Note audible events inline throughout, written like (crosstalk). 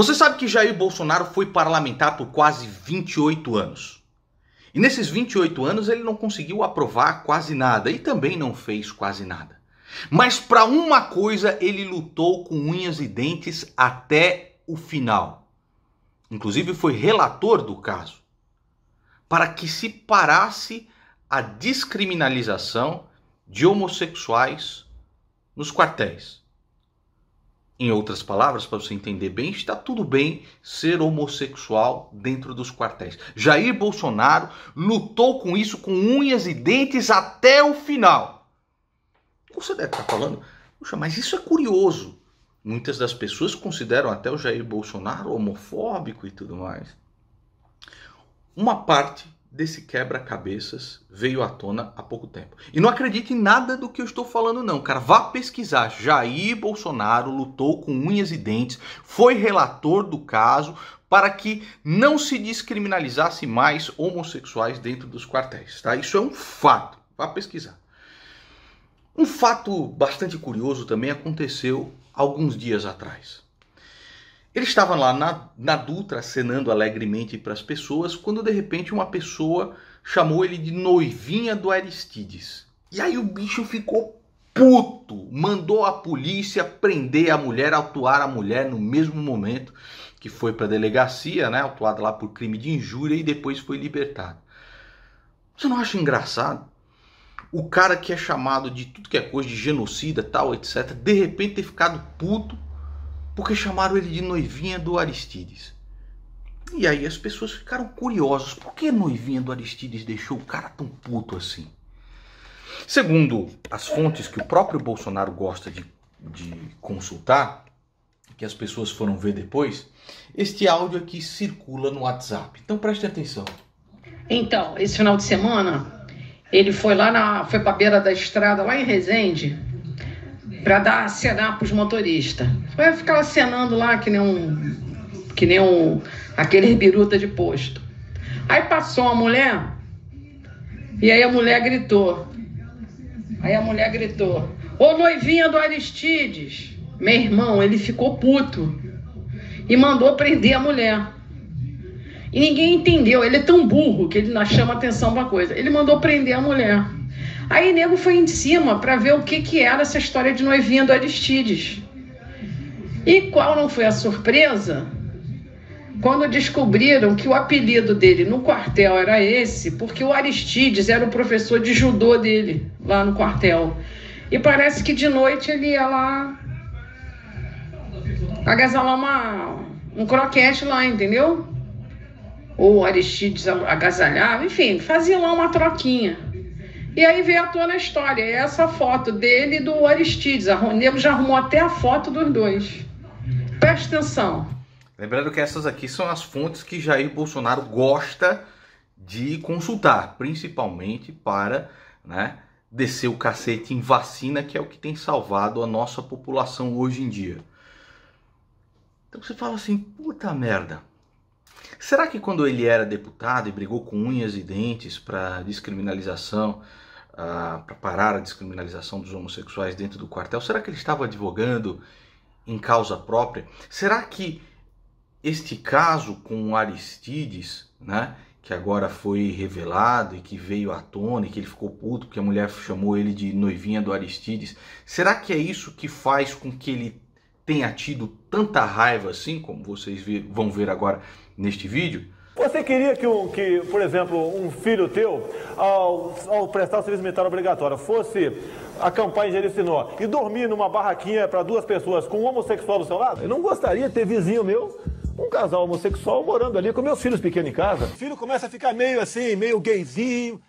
Você sabe que Jair Bolsonaro foi parlamentar por quase 28 anos. E nesses 28 anos ele não conseguiu aprovar quase nada e também não fez quase nada. Mas para uma coisa ele lutou com unhas e dentes até o final. Inclusive foi relator do caso. Para que se parasse a descriminalização de homossexuais nos quartéis. Em outras palavras, para você entender bem, está tudo bem ser homossexual dentro dos quartéis. Jair Bolsonaro lutou com isso com unhas e dentes até o final. Você deve estar tá falando, puxa, mas isso é curioso. Muitas das pessoas consideram até o Jair Bolsonaro homofóbico e tudo mais. Uma parte desse quebra-cabeças veio à tona há pouco tempo. E não acredite em nada do que eu estou falando, não, cara. Vá pesquisar. Jair Bolsonaro lutou com unhas e dentes, foi relator do caso para que não se descriminalizasse mais homossexuais dentro dos quartéis, tá? Isso é um fato. Vá pesquisar. Um fato bastante curioso também aconteceu alguns dias atrás. Ele estava lá na, na Dutra acenando alegremente para as pessoas quando de repente uma pessoa chamou ele de noivinha do Aristides. E aí o bicho ficou puto, mandou a polícia prender a mulher, autuar a mulher no mesmo momento que foi para a delegacia, né, autuado lá por crime de injúria e depois foi libertado. Você não acha engraçado? O cara que é chamado de tudo que é coisa de genocida, tal, etc, de repente ter ficado puto porque chamaram ele de noivinha do Aristides. E aí as pessoas ficaram curiosas. Por que a noivinha do Aristides deixou o cara tão puto assim? Segundo as fontes que o próprio Bolsonaro gosta de, de consultar, que as pessoas foram ver depois, este áudio aqui circula no WhatsApp. Então preste atenção. Então, esse final de semana, ele foi lá na. foi pra beira da estrada, lá em Resende, para dar acenar para os motoristas. Eu ficava acenando lá que nem um. que nem um. aquele biruta de posto. Aí passou uma mulher, e aí a mulher gritou. Aí a mulher gritou: Ô noivinha do Aristides! Meu irmão, ele ficou puto e mandou prender a mulher. E ninguém entendeu, ele é tão burro que ele não chama atenção pra coisa. Ele mandou prender a mulher. Aí nego foi em cima para ver o que, que era essa história de noivinha do Aristides. E qual não foi a surpresa? Quando descobriram que o apelido dele no quartel era esse, porque o Aristides era o professor de judô dele lá no quartel. E parece que de noite ele ia lá agasalhar uma, um croquete lá, entendeu? Ou Aristides agasalhava, enfim, fazia lá uma troquinha. E aí veio à tona a história, essa foto dele e do Aristides. A Nego já arrumou até a foto dos dois. Presta atenção. Lembrando que essas aqui são as fontes que Jair Bolsonaro gosta de consultar, principalmente para né, descer o cacete em vacina, que é o que tem salvado a nossa população hoje em dia. Então você fala assim, puta merda, Será que quando ele era deputado e brigou com unhas e dentes para descriminalização, ah, para parar a descriminalização dos homossexuais dentro do quartel, será que ele estava advogando em causa própria? Será que este caso com Aristides, né, que agora foi revelado e que veio à tona e que ele ficou puto porque a mulher chamou ele de noivinha do Aristides, será que é isso que faz com que ele tenha tido tanta raiva assim, como vocês vão ver agora neste vídeo. Você queria que, um, que, por exemplo, um filho teu, ao, ao prestar o serviço militar obrigatório, fosse acampar em Jericinó e dormir numa barraquinha para duas pessoas com um homossexual do seu lado? Eu não gostaria de ter vizinho meu um casal homossexual morando ali com meus filhos pequenos em casa. O filho começa a ficar meio assim, meio gayzinho,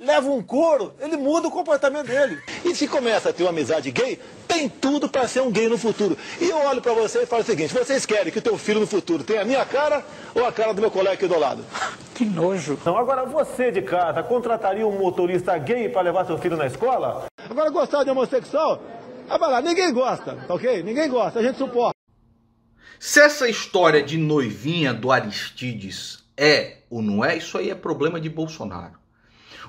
leva um couro, ele muda o comportamento dele. E se começa a ter uma amizade gay, tem tudo para ser um gay no futuro. E eu olho para você e falo o seguinte, vocês querem que o teu filho no futuro tenha a minha cara ou a cara do meu colega aqui do lado? (laughs) Que nojo. Então agora você de casa, contrataria um motorista gay para levar seu filho na escola? Agora gostar de homossexual? Ah, vai lá, ninguém gosta, tá ok? Ninguém gosta, a gente suporta. Se essa história de noivinha do Aristides é ou não é, isso aí é problema de Bolsonaro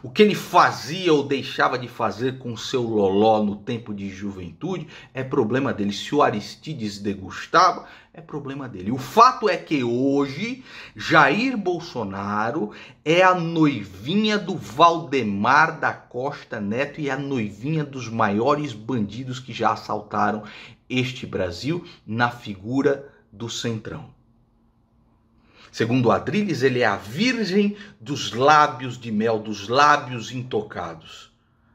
o que ele fazia ou deixava de fazer com seu loló no tempo de juventude, é problema dele. Se o Aristides degustava, é problema dele. O fato é que hoje Jair Bolsonaro é a noivinha do Valdemar da Costa Neto e é a noivinha dos maiores bandidos que já assaltaram este Brasil na figura do Centrão. Segundo Adriles, ele é a virgem dos lábios de mel, dos lábios intocados.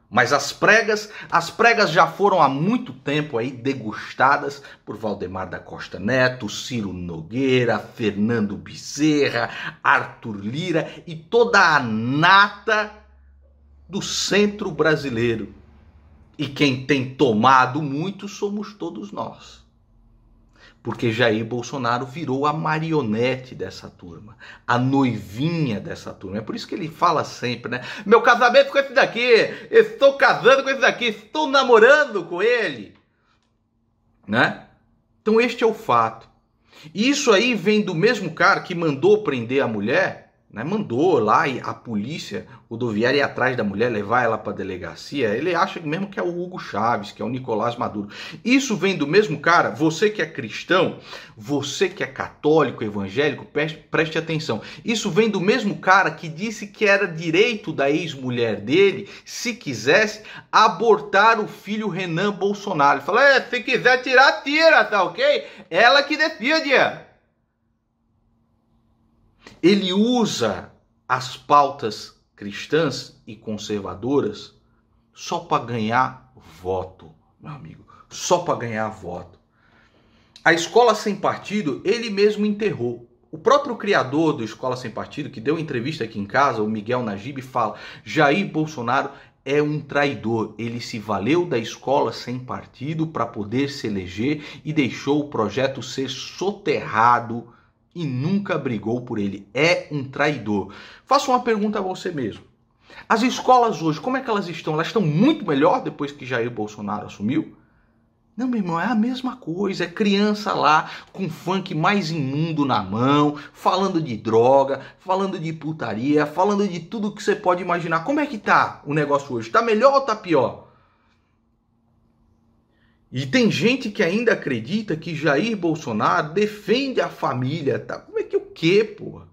Mas as pregas, as pregas já foram há muito tempo aí degustadas por Valdemar da Costa Neto, Ciro Nogueira, Fernando Bezerra, Arthur Lira e toda a nata do centro brasileiro. E quem tem tomado muito somos todos nós porque Jair Bolsonaro virou a marionete dessa turma, a noivinha dessa turma. É por isso que ele fala sempre, né? Meu casamento com esse daqui, estou casando com esse daqui, estou namorando com ele, né? Então este é o fato. E isso aí vem do mesmo cara que mandou prender a mulher né, mandou lá a polícia rodoviária ir atrás da mulher, levar ela para a delegacia. Ele acha mesmo que é o Hugo Chaves, que é o Nicolás Maduro. Isso vem do mesmo cara. Você que é cristão, você que é católico, evangélico, preste, preste atenção. Isso vem do mesmo cara que disse que era direito da ex-mulher dele, se quisesse, abortar o filho Renan Bolsonaro. Ele fala: é, se quiser tirar, tira, tá ok? Ela que decide. É ele usa as pautas cristãs e conservadoras só para ganhar voto, meu amigo, só para ganhar voto. A escola sem partido, ele mesmo enterrou. O próprio criador do Escola Sem Partido, que deu entrevista aqui em casa, o Miguel Najib, fala: Jair Bolsonaro é um traidor. Ele se valeu da escola sem partido para poder se eleger e deixou o projeto ser soterrado e nunca brigou por ele. É um traidor. Faça uma pergunta a você mesmo. As escolas hoje, como é que elas estão? Elas estão muito melhor depois que Jair Bolsonaro assumiu? Não, meu irmão, é a mesma coisa. É criança lá com funk mais imundo na mão, falando de droga, falando de putaria, falando de tudo que você pode imaginar. Como é que tá o negócio hoje? Tá melhor ou tá pior? E tem gente que ainda acredita que Jair Bolsonaro defende a família, tá? Como é que o quê, porra?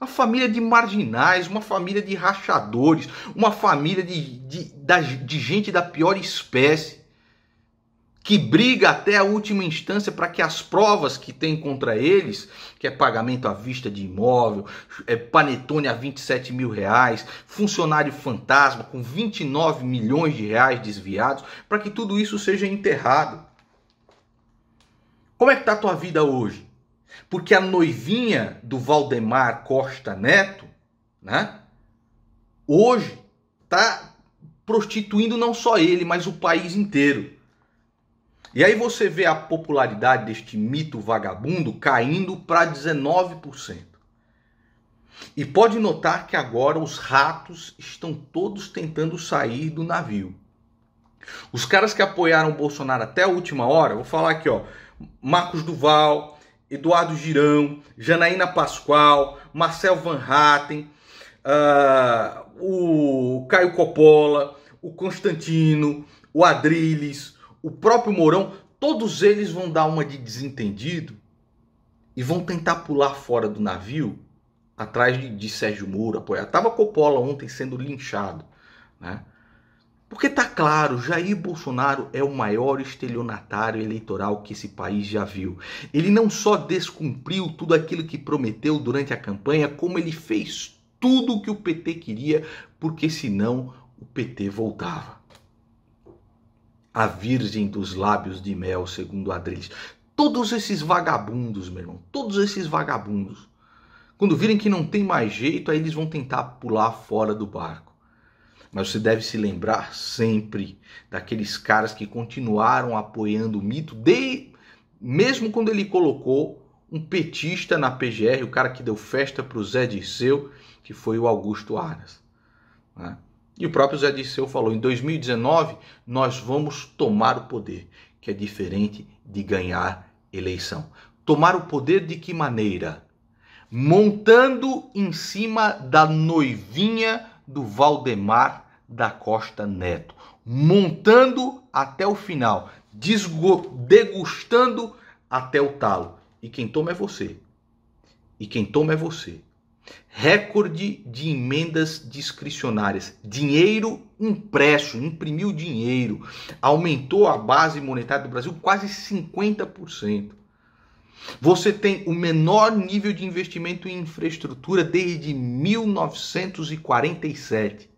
Uma família de marginais, uma família de rachadores, uma família de, de, de, de gente da pior espécie que briga até a última instância para que as provas que tem contra eles, que é pagamento à vista de imóvel, é panetone a 27 mil reais, funcionário fantasma com 29 milhões de reais desviados, para que tudo isso seja enterrado. Como é que tá a tua vida hoje? Porque a noivinha do Valdemar Costa Neto, né? Hoje tá prostituindo não só ele, mas o país inteiro. E aí você vê a popularidade deste mito vagabundo caindo para 19%. E pode notar que agora os ratos estão todos tentando sair do navio. Os caras que apoiaram o Bolsonaro até a última hora, vou falar aqui, ó, Marcos Duval, Eduardo Girão, Janaína Pascoal, Marcel Van Hatten, uh, o Caio Coppola, o Constantino, o Adriles, o próprio Mourão, todos eles vão dar uma de desentendido e vão tentar pular fora do navio atrás de, de Sérgio Moro, apoiar. Tava Coppola ontem sendo linchado, né? Porque tá claro, Jair Bolsonaro é o maior estelionatário eleitoral que esse país já viu. Ele não só descumpriu tudo aquilo que prometeu durante a campanha, como ele fez tudo o que o PT queria, porque senão o PT voltava a virgem dos lábios de mel, segundo Adriles. Todos esses vagabundos, meu irmão, todos esses vagabundos, quando virem que não tem mais jeito, aí eles vão tentar pular fora do barco. Mas você deve se lembrar sempre daqueles caras que continuaram apoiando o mito, de... mesmo quando ele colocou um petista na PGR, o cara que deu festa para o Zé Dirceu, que foi o Augusto Aras. Né? E o próprio Zé Disseu falou: em 2019 nós vamos tomar o poder, que é diferente de ganhar eleição. Tomar o poder de que maneira? Montando em cima da noivinha do Valdemar da Costa Neto. Montando até o final, degustando até o talo. E quem toma é você. E quem toma é você. Recorde de emendas discricionárias. Dinheiro impresso, imprimiu dinheiro. Aumentou a base monetária do Brasil quase 50%. Você tem o menor nível de investimento em infraestrutura desde 1947.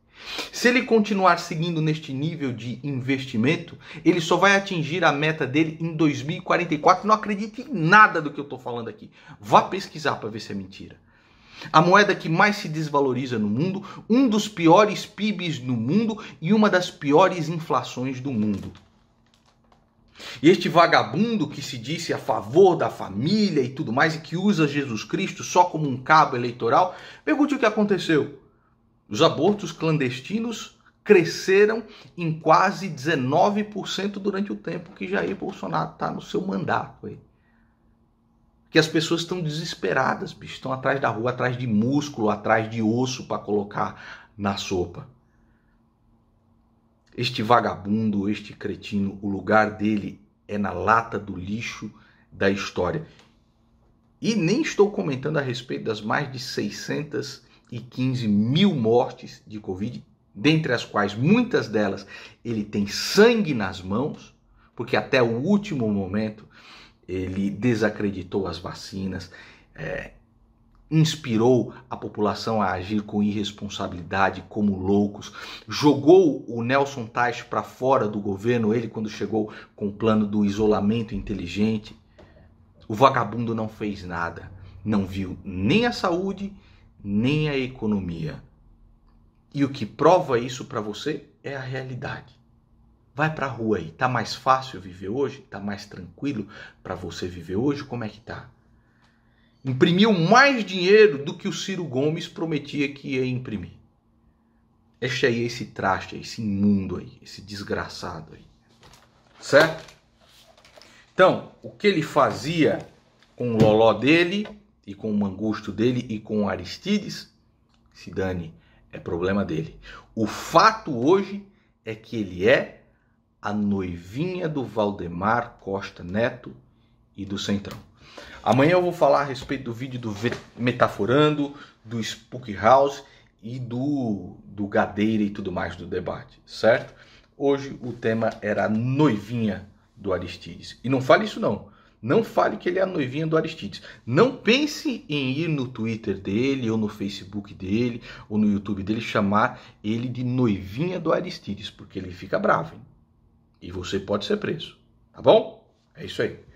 Se ele continuar seguindo neste nível de investimento, ele só vai atingir a meta dele em 2044. Não acredite em nada do que eu estou falando aqui. Vá pesquisar para ver se é mentira. A moeda que mais se desvaloriza no mundo, um dos piores PIBs no mundo e uma das piores inflações do mundo. E este vagabundo que se disse a favor da família e tudo mais, e que usa Jesus Cristo só como um cabo eleitoral, pergunte o que aconteceu. Os abortos clandestinos cresceram em quase 19% durante o tempo que Jair Bolsonaro está no seu mandato. Aí que as pessoas estão desesperadas, bicho, estão atrás da rua, atrás de músculo, atrás de osso para colocar na sopa. Este vagabundo, este cretino, o lugar dele é na lata do lixo da história. E nem estou comentando a respeito das mais de 615 mil mortes de Covid, dentre as quais muitas delas ele tem sangue nas mãos, porque até o último momento ele desacreditou as vacinas, é, inspirou a população a agir com irresponsabilidade, como loucos, jogou o Nelson Teich para fora do governo, ele quando chegou com o plano do isolamento inteligente. O vagabundo não fez nada, não viu nem a saúde, nem a economia. E o que prova isso para você é a realidade. Vai para a rua aí. Tá mais fácil viver hoje? Tá mais tranquilo para você viver hoje? Como é que tá? Imprimiu mais dinheiro do que o Ciro Gomes prometia que ia imprimir. Este aí, esse traste, esse imundo aí, esse desgraçado aí. Certo? Então, o que ele fazia com o loló dele e com o mangusto dele e com o Aristides, se dane, é problema dele. O fato hoje é que ele é a noivinha do Valdemar Costa Neto e do Centrão. Amanhã eu vou falar a respeito do vídeo do Metaforando, do Spook House e do, do Gadeira e tudo mais do debate, certo? Hoje o tema era a noivinha do Aristides. E não fale isso não. Não fale que ele é a noivinha do Aristides. Não pense em ir no Twitter dele, ou no Facebook dele, ou no YouTube dele, chamar ele de noivinha do Aristides, porque ele fica bravo. Hein? e você pode ser preso. Tá bom? É isso aí.